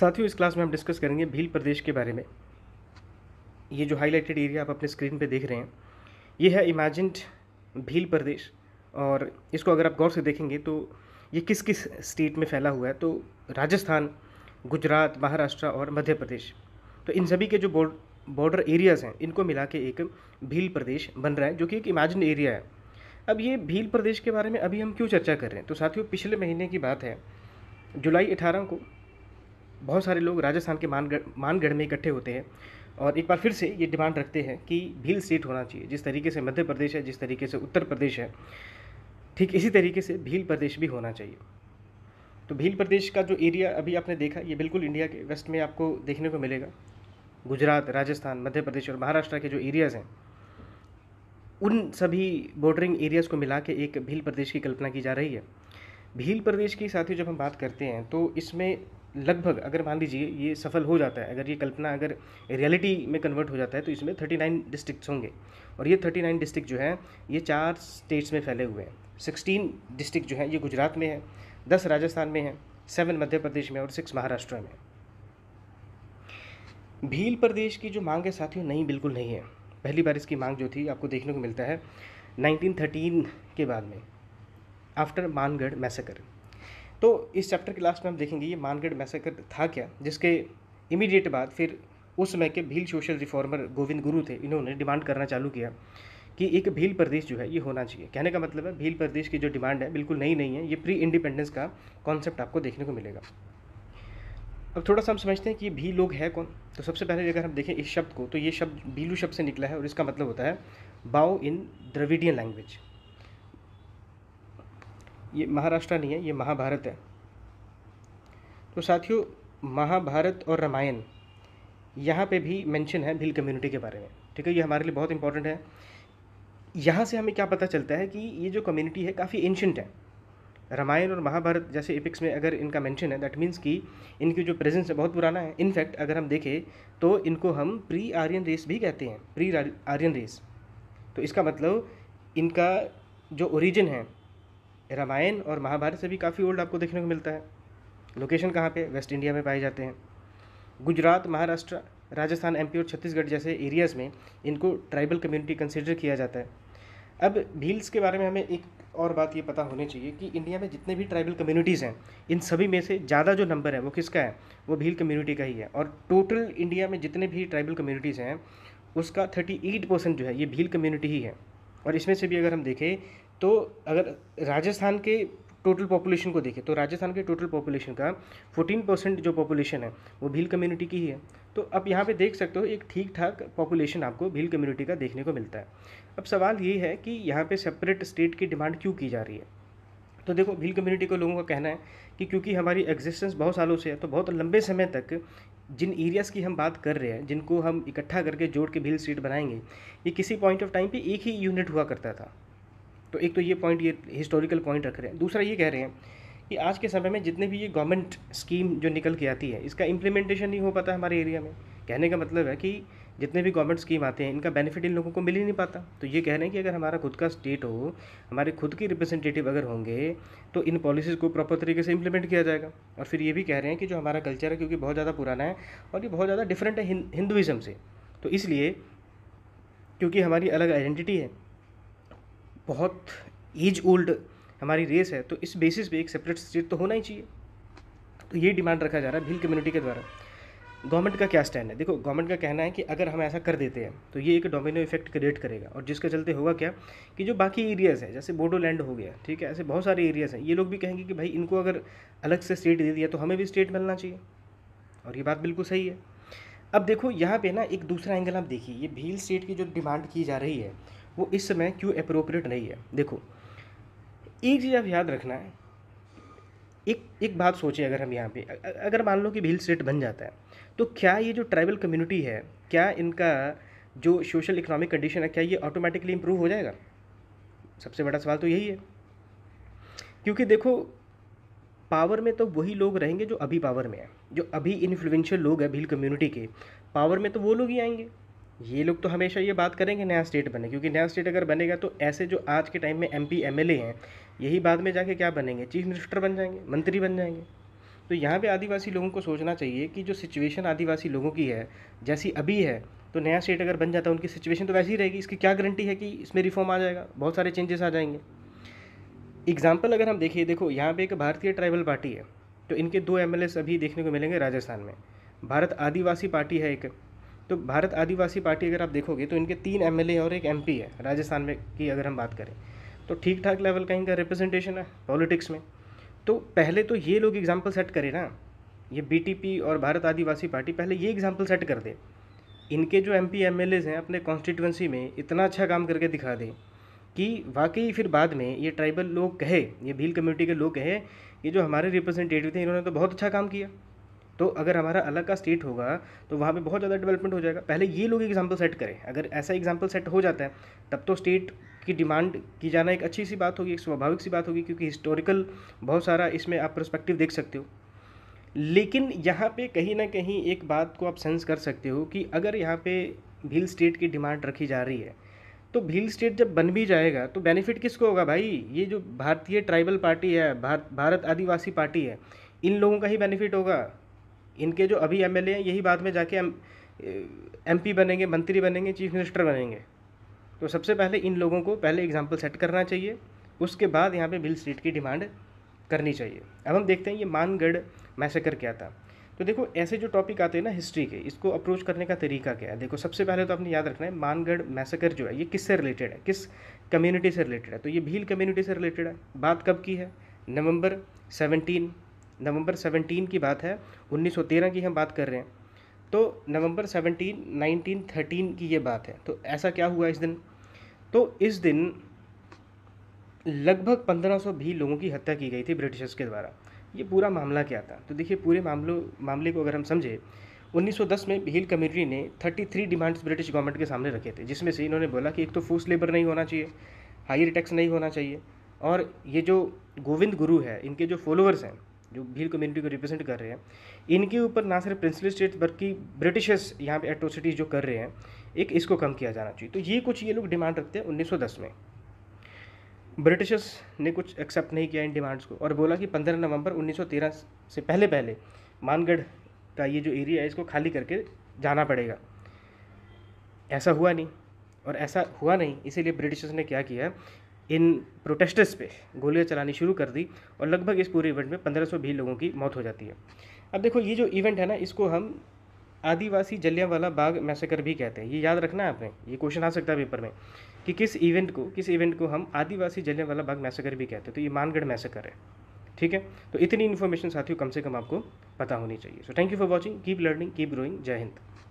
साथियों इस क्लास में हम डिस्कस करेंगे भील प्रदेश के बारे में ये जो हाईलाइटेड एरिया आप अपने स्क्रीन पे देख रहे हैं ये है इमेजिड भील प्रदेश और इसको अगर आप गौर से देखेंगे तो ये किस किस स्टेट में फैला हुआ है तो राजस्थान गुजरात महाराष्ट्र और मध्य प्रदेश तो इन सभी के जो बॉर्डर एरियाज़ हैं इनको मिला के एक भील प्रदेश बन रहा है जो कि एक इमेजिन एरिया है अब ये भील प्रदेश के बारे में अभी हम क्यों चर्चा कर रहे हैं तो साथियों पिछले महीने की बात है जुलाई अठारह को बहुत सारे लोग राजस्थान के मानगढ़ मानगढ़ में इकट्ठे होते हैं और एक बार फिर से ये डिमांड रखते हैं कि भील सीट होना चाहिए जिस तरीके से मध्य प्रदेश है जिस तरीके से उत्तर प्रदेश है ठीक इसी तरीके से भील प्रदेश भी होना चाहिए तो भील प्रदेश का जो एरिया अभी आपने देखा ये बिल्कुल इंडिया के वेस्ट में आपको देखने को मिलेगा गुजरात राजस्थान मध्य प्रदेश और महाराष्ट्र के जो एरियाज़ हैं उन सभी बॉर्डरिंग एरियाज़ को मिला के एक भील प्रदेश की कल्पना की जा रही है भील प्रदेश की साथियों जब हम बात करते हैं तो इसमें लगभग अगर मान लीजिए ये सफल हो जाता है अगर ये कल्पना अगर रियलिटी में कन्वर्ट हो जाता है तो इसमें थर्टी नाइन डिस्ट्रिक्ट होंगे और ये थर्टी नाइन डिस्ट्रिक्ट जो हैं ये चार स्टेट्स में फैले हुए हैं सिक्सटीन डिस्ट्रिक्ट जो हैं ये गुजरात में है दस राजस्थान में है सेवन मध्य प्रदेश में और सिक्स महाराष्ट्र में भील प्रदेश की जो मांग है साथियों नहीं बिल्कुल नहीं है पहली बार इसकी मांग जो थी आपको देखने को मिलता है 1913 के बाद में आफ्टर मानगढ़ मैसेकर तो इस चैप्टर के लास्ट में हम देखेंगे ये मानगढ़ मैसेकर था क्या जिसके इमीडिएट बाद फिर उस समय के भील सोशल रिफॉर्मर गोविंद गुरु थे इन्होंने डिमांड करना चालू किया कि एक भील प्रदेश जो है ये होना चाहिए कहने का मतलब है भील प्रदेश की जो डिमांड है बिल्कुल नई नहीं है ये प्री इंडिपेंडेंस का कॉन्सेप्ट आपको देखने को मिलेगा अब थोड़ा सा हम समझते हैं कि भी लोग है कौन तो सबसे पहले अगर हम देखें इस शब्द को तो ये शब्द भीलू शब्द से निकला है और इसका मतलब होता है बाओ इन द्रविडियन लैंग्वेज ये महाराष्ट्र नहीं है ये महाभारत है तो साथियों महाभारत और रामायण यहाँ पे भी मेंशन है भील कम्युनिटी के बारे में ठीक है ये हमारे लिए बहुत इंपॉर्टेंट है यहाँ से हमें क्या पता चलता है कि ये जो कम्युनिटी है काफ़ी एंशंट है रामायण और महाभारत जैसे एपिक्स में अगर इनका मेंशन है दैट मीन्स कि इनकी जो प्रेजेंस है बहुत पुराना है इनफैक्ट अगर हम देखें तो इनको हम प्री आर्यन रेस भी कहते हैं प्री आर्यन रेस तो इसका मतलब इनका जो ओरिजिन है रामायण और महाभारत से भी काफ़ी ओल्ड आपको देखने को मिलता है लोकेशन कहाँ पे वेस्ट इंडिया में पाए जाते हैं गुजरात महाराष्ट्र राजस्थान एमपी और छत्तीसगढ़ जैसे एरियाज़ में इनको ट्राइबल कम्युनिटी कंसिडर किया जाता है अब भील्स के बारे में हमें एक और बात ये पता होनी चाहिए कि इंडिया में जितने भी ट्राइबल कम्युनिटीज़ हैं इन सभी में से ज़्यादा जो नंबर है वो किसका है वो भील कम्युनिटी का ही है और टोटल इंडिया में जितने भी ट्राइबल कम्युनिटीज़ हैं उसका थर्टी एट परसेंट जो है ये भील कम्युनिटी ही है और इसमें से भी अगर हम देखें तो अगर राजस्थान के टोटल पॉपुलेशन को देखें तो राजस्थान के टोटल पॉपुलेशन का 14 परसेंट जो पॉपुलेशन है वो भील कम्युनिटी की ही है तो अब यहाँ पे देख सकते हो एक ठीक ठाक पॉपुलेशन आपको भील कम्युनिटी का देखने को मिलता है अब सवाल ये है कि यहाँ पे सेपरेट स्टेट की डिमांड क्यों की जा रही है तो देखो भील कम्युनिटी को लोगों का कहना है कि क्योंकि हमारी एग्जिस्टेंस बहुत सालों से है तो बहुत लंबे समय तक जिन एरियाज़ की हम बात कर रहे हैं जिनको हम इकट्ठा करके जोड़ के भील स्टेट बनाएंगे ये किसी पॉइंट ऑफ टाइम पे एक ही यूनिट हुआ करता था तो एक तो ये पॉइंट ये हिस्टोरिकल पॉइंट रख रहे हैं दूसरा ये कह रहे हैं कि आज के समय में जितने भी ये गवर्नमेंट स्कीम जो निकल के आती है इसका इम्प्लीमेंटेशन नहीं हो पाता हमारे एरिया में कहने का मतलब है कि जितने भी गवर्नमेंट स्कीम आते हैं इनका बेनिफिट इन लोगों को मिल ही नहीं पाता तो ये कह रहे हैं कि अगर हमारा खुद का स्टेट हो हमारे खुद के रिप्रेजेंटेटिव अगर होंगे तो इन पॉलिसीज़ को प्रॉपर तरीके से इम्प्लीमेंट किया जाएगा और फिर ये भी कह रहे हैं कि जो हमारा कल्चर है क्योंकि बहुत ज़्यादा पुराना है और ये बहुत ज़्यादा डिफरेंट है हिंदुज़म से तो इसलिए क्योंकि हमारी अलग आइडेंटिटी है बहुत एज ओल्ड हमारी रेस है तो इस बेसिस पे एक सेपरेट स्टेट तो होना ही चाहिए तो ये डिमांड रखा जा रहा है भील कम्युनिटी के द्वारा गवर्नमेंट का क्या स्टैंड है देखो गवर्नमेंट का कहना है कि अगर हम ऐसा कर देते हैं तो ये एक डोमिनो इफेक्ट क्रिएट करेगा और जिसके चलते होगा क्या कि जो बाकी एरियाज़ हैं जैसे बोडोलैंड हो गया ठीक है ऐसे बहुत सारे एरियाज़ हैं ये लोग भी कहेंगे कि भाई इनको अगर अलग से स्टेट दे दिया तो हमें भी स्टेट मिलना चाहिए और ये बात बिल्कुल सही है अब देखो यहाँ पे ना एक दूसरा एंगल आप देखिए ये भील स्टेट की जो डिमांड की जा रही है वो इस समय क्यों अप्रोप्रिएट नहीं है देखो एक चीज़ आप याद रखना है एक एक बात सोचें अगर हम यहाँ पे अगर मान लो कि भील स्टेट बन जाता है तो क्या ये जो ट्राइबल कम्युनिटी है क्या इनका जो सोशल इकोनॉमिक कंडीशन है क्या ये ऑटोमेटिकली इम्प्रूव हो जाएगा सबसे बड़ा सवाल तो यही है क्योंकि देखो पावर में तो वही लोग रहेंगे जो अभी पावर में हैं जो अभी इन्फ्लुएंशियल लोग हैं भील कम्युनिटी के पावर में तो वो लोग ही आएंगे ये लोग तो हमेशा ये बात करेंगे नया स्टेट बने क्योंकि नया स्टेट अगर बनेगा तो ऐसे जो आज के टाइम में एम पी हैं यही बाद में जाके क्या बनेंगे चीफ मिनिस्टर बन जाएंगे मंत्री बन जाएंगे तो यहाँ पे आदिवासी लोगों को सोचना चाहिए कि जो सिचुएशन आदिवासी लोगों की है जैसी अभी है तो नया स्टेट अगर बन जाता है उनकी सिचुएशन तो वैसी ही रहेगी इसकी क्या गारंटी है कि इसमें रिफॉर्म आ जाएगा बहुत सारे चेंजेस आ जाएंगे एग्जाम्पल अगर हम देखिए देखो यहाँ पे एक भारतीय ट्राइबल पार्टी है तो इनके दो एम अभी देखने को मिलेंगे राजस्थान में भारत आदिवासी पार्टी है एक तो भारत आदिवासी पार्टी अगर आप देखोगे तो इनके तीन एम और एक एम है राजस्थान में की अगर हम बात करें तो ठीक ठाक लेवल का इनका रिप्रेजेंटेशन है पॉलिटिक्स में तो पहले तो ये लोग एग्जाम्पल सेट करें ना ये बीटीपी और भारत आदिवासी पार्टी पहले ये एग्जाम्पल सेट कर दे इनके जो एम पी हैं अपने कॉन्स्टिट्यूंसी में इतना अच्छा काम करके दिखा दें कि वाकई फिर बाद में ये ट्राइबल लोग कहे ये भील कम्युनिटी के लोग कहे ये जो हमारे रिप्रेजेंटेटिव थे इन्होंने तो बहुत अच्छा काम किया तो अगर हमारा अलग का स्टेट होगा तो वहाँ पे बहुत ज़्यादा डेवलपमेंट हो जाएगा पहले ये लोग एग्जाम्पल सेट करें अगर ऐसा एग्जाम्पल सेट हो जाता है तब तो स्टेट की डिमांड की जाना एक अच्छी सी बात होगी एक स्वाभाविक सी बात होगी क्योंकि हिस्टोरिकल बहुत सारा इसमें आप परस्पेक्टिव देख सकते हो लेकिन यहाँ पे कहीं ना कहीं एक बात को आप सेंस कर सकते हो कि अगर यहाँ पे भील स्टेट की डिमांड रखी जा रही है तो भील स्टेट जब बन भी जाएगा तो बेनिफिट किसको होगा भाई ये जो भारतीय ट्राइबल पार्टी है भारत भारत आदिवासी पार्टी है इन लोगों का ही बेनिफिट होगा इनके जो अभी एम हैं यही बाद में जाके एम पी बनेंगे मंत्री बनेंगे चीफ मिनिस्टर बनेंगे तो सबसे पहले इन लोगों को पहले एग्जाम्पल सेट करना चाहिए उसके बाद यहाँ पे बिल सीट की डिमांड करनी चाहिए अब हम देखते हैं ये मानगढ़ मैसेकर क्या था तो देखो ऐसे जो टॉपिक आते हैं ना हिस्ट्री के इसको अप्रोच करने का तरीका क्या है देखो सबसे पहले तो आपने याद रखना है मानगढ़ मैसेकर जो है ये किससे रिलेटेड है किस कम्युनिटी से रिलेटेड है तो ये भील कम्युनिटी से रिलेटेड है बात कब की है नवंबर सेवनटीन नवंबर 17 की बात है 1913 की हम बात कर रहे हैं तो नवंबर 17 1913 की ये बात है तो ऐसा क्या हुआ इस दिन तो इस दिन लगभग 1500 भी लोगों की हत्या की गई थी ब्रिटिशर्स के द्वारा ये पूरा मामला क्या था तो देखिए पूरे मामलों मामले को अगर हम समझे 1910 में भील कम्युनिटी ने 33 डिमांड्स ब्रिटिश गवर्नमेंट के सामने रखे थे जिसमें से इन्होंने बोला कि एक तो फोर्स लेबर नहीं होना चाहिए हायर टैक्स नहीं होना चाहिए और ये जो गोविंद गुरु है इनके जो फॉलोअर्स हैं जो भील कम्युनिटी को रिप्रेजेंट कर रहे हैं इनके ऊपर ना सिर्फ प्रिंसिपल स्टेट बल्कि ब्रिटिशर्स यहाँ पे एट्रोसिटीज़ जो कर रहे हैं एक इसको कम किया जाना चाहिए तो ये कुछ ये लोग डिमांड रखते हैं 1910 में ब्रिटिशर्स ने कुछ एक्सेप्ट नहीं किया इन डिमांड्स को और बोला कि 15 नवंबर 1913 से पहले पहले मानगढ़ का ये जो एरिया है इसको खाली करके जाना पड़ेगा ऐसा हुआ नहीं और ऐसा हुआ नहीं इसीलिए ब्रिटिशर्स ने क्या किया इन प्रोटेस्टर्स पे गोलियां चलानी शुरू कर दी और लगभग इस पूरे इवेंट में पंद्रह सौ भी लोगों की मौत हो जाती है अब देखो ये जो इवेंट है ना इसको हम आदिवासी वाला बाग मैसेकर भी कहते हैं ये याद रखना है आपने ये क्वेश्चन आ सकता है पेपर में कि किस इवेंट को किस इवेंट को हम आदिवासी वाला बाग मैसेकर भी कहते हैं तो ये मानगढ़ मैसेकर है ठीक है तो इतनी इन्फॉर्मेशन साथियों कम से कम आपको पता होनी चाहिए so thank you for watching keep learning keep growing जय हिंद